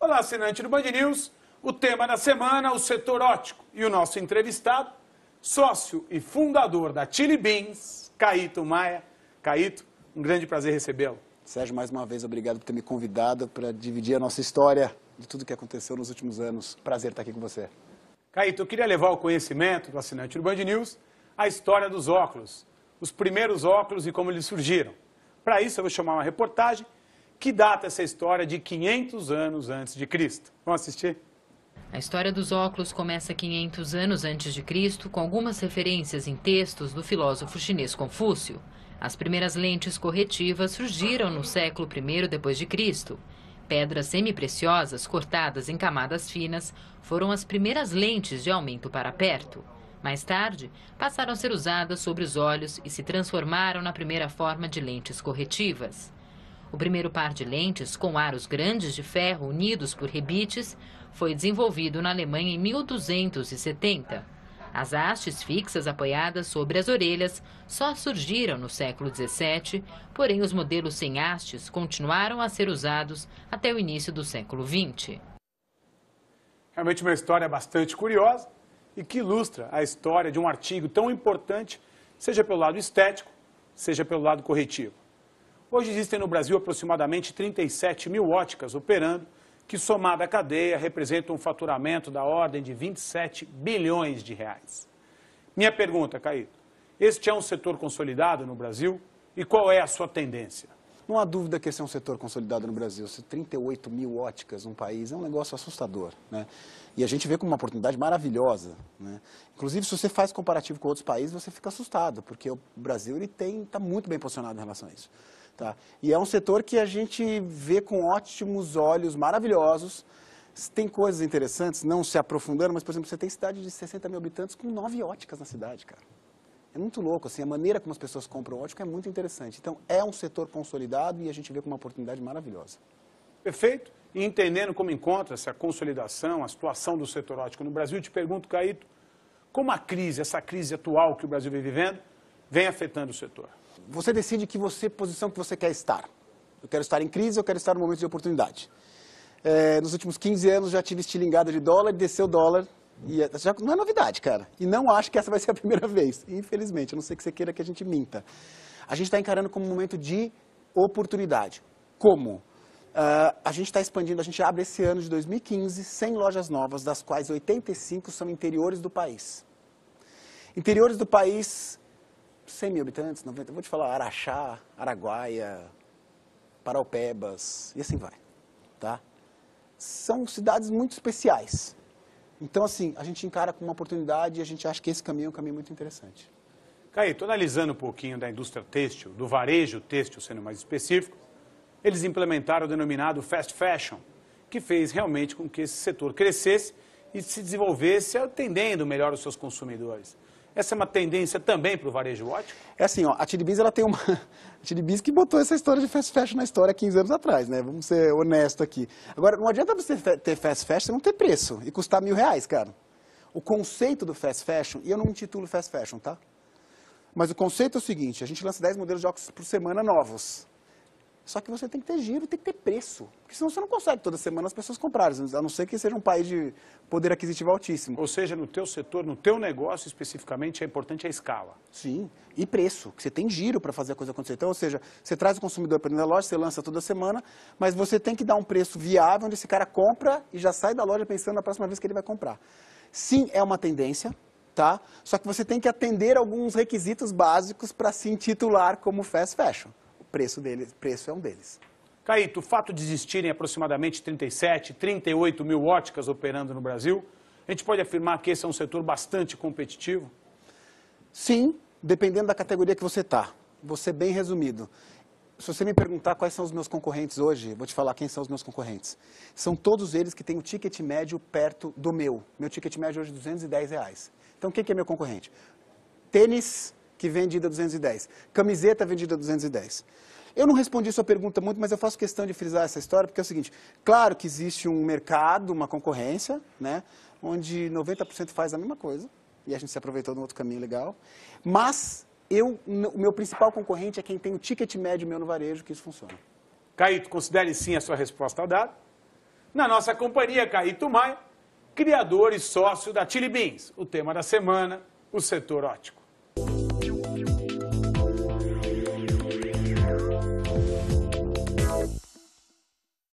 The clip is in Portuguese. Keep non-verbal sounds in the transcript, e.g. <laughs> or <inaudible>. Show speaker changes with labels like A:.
A: Olá, assinante do Band News. O tema da semana, o setor ótico. E o nosso entrevistado, sócio e fundador da Chili Beans, Caíto Maia. Caíto, um grande prazer recebê-lo. Sérgio, mais uma vez, obrigado por ter me convidado
B: para dividir a nossa história de tudo que aconteceu nos últimos anos. Prazer estar aqui com você.
A: Caíto, eu queria levar ao conhecimento do assinante do Band News a história dos óculos os primeiros óculos e como eles surgiram. Para isso, eu vou chamar uma reportagem que data essa história de 500 anos antes de Cristo. Vamos assistir?
C: A história dos óculos começa 500 anos antes de Cristo, com algumas referências em textos do filósofo chinês Confúcio. As primeiras lentes corretivas surgiram no século I depois de Cristo. Pedras semipreciosas cortadas em camadas finas foram as primeiras lentes de aumento para perto. Mais tarde, passaram a ser usadas sobre os olhos e se transformaram na primeira forma de lentes corretivas. O primeiro par de lentes, com aros grandes de ferro unidos por rebites, foi desenvolvido na Alemanha em 1270. As hastes fixas apoiadas sobre as orelhas só surgiram no século XVII, porém os modelos sem hastes continuaram a ser usados até o início do século XX.
A: Realmente uma história bastante curiosa e que ilustra a história de um artigo tão importante, seja pelo lado estético, seja pelo lado corretivo. Hoje existem no Brasil aproximadamente 37 mil óticas operando, que somada à cadeia representa um faturamento da ordem de 27 bilhões de reais. Minha pergunta, Caíto, este é um setor consolidado no Brasil e qual é a sua tendência? Não há dúvida que esse é um setor consolidado no Brasil.
B: 38 mil óticas num país é um negócio assustador. Né? E a gente vê como uma oportunidade maravilhosa. Né? Inclusive, se você faz comparativo com outros países, você fica assustado, porque o Brasil está muito bem posicionado em relação a isso. Tá? E é um setor que a gente vê com ótimos olhos, maravilhosos. Tem coisas interessantes, não se aprofundando, mas, por exemplo, você tem cidade de 60 mil habitantes com nove óticas na cidade, cara. É muito louco, assim, a maneira como as pessoas compram ótica é muito interessante. Então, é um setor consolidado e a gente vê como uma oportunidade maravilhosa.
A: Perfeito. E entendendo como encontra-se a consolidação, a situação do setor ótico no Brasil, te pergunto, Caíto, como a crise, essa crise atual que o Brasil vem vivendo, vem afetando o setor?
B: Você decide que você, posição que você quer estar. Eu quero estar em crise, eu quero estar no momento de oportunidade. É, nos últimos 15 anos já tive estilingada de dólar, desceu dólar, e é, já não é novidade, cara. E não acho que essa vai ser a primeira <laughs> vez, infelizmente, a não ser que você queira que a gente minta. A gente está encarando como um momento de oportunidade. Como? Uh, a gente está expandindo, a gente abre esse ano de 2015 100 lojas novas, das quais 85 são interiores do país. Interiores do país, 100 mil habitantes, 90, vou te falar, Araxá, Araguaia, Paraupebas, e assim vai. Tá? São cidades muito especiais. Então, assim, a gente encara com uma oportunidade e a gente acha que esse caminho é um caminho muito interessante.
A: Caí, estou analisando um pouquinho da indústria têxtil, do varejo têxtil sendo mais específico, eles implementaram o denominado fast fashion, que fez realmente com que esse setor crescesse e se desenvolvesse atendendo melhor os seus consumidores. Essa é uma tendência também para o varejo ótico? É assim, ó, a Tiribins
B: ela tem uma... <laughs> a Tiribins que botou essa história de fast fashion na história 15 anos atrás, né? Vamos ser honesto aqui. Agora, não adianta você ter fast fashion e não ter preço e custar mil reais, cara. O conceito do fast fashion, e eu não me intitulo fast fashion, tá? Mas o conceito é o seguinte, a gente lança 10 modelos de óculos por semana novos. Só que você tem que ter giro, tem que ter preço. Porque senão você
A: não consegue toda semana as pessoas comprarem, a não ser que seja um país de poder aquisitivo altíssimo. Ou seja, no teu setor, no teu negócio especificamente, é importante a escala. Sim, e preço, que você tem giro
B: para fazer a coisa acontecer. Então, ou seja, você traz o consumidor para dentro da loja, você lança toda semana, mas você tem que dar um preço viável, onde esse cara compra e já sai da loja pensando na próxima vez que ele vai comprar. Sim, é uma tendência, tá? Só que você tem que atender alguns requisitos básicos para se intitular como fast fashion preço, deles preço é um deles.
A: Caíto, o fato de existirem aproximadamente 37, 38 mil óticas operando no Brasil, a gente pode afirmar que esse é um setor bastante competitivo? Sim, dependendo da categoria que você está.
B: Vou ser bem resumido. Se você me perguntar quais são os meus concorrentes hoje, vou te falar quem são os meus concorrentes. São todos eles que têm o um ticket médio perto do meu. Meu ticket médio hoje é 210 reais. Então, quem que é meu concorrente? Tênis, que vendida a 210. Camiseta vendida a 210. Eu não respondi sua pergunta muito, mas eu faço questão de frisar essa história, porque é o seguinte, claro que existe um mercado, uma concorrência, né, onde 90% faz a mesma coisa, e a gente se aproveitou de um outro caminho legal, mas eu, o meu principal concorrente é quem tem o ticket médio meu no varejo, que isso funciona.
A: Caíto, considere sim a sua resposta dada. Na nossa companhia, Caíto Maia, criador e sócio da Tilly Beans, o tema da semana, o setor ótico.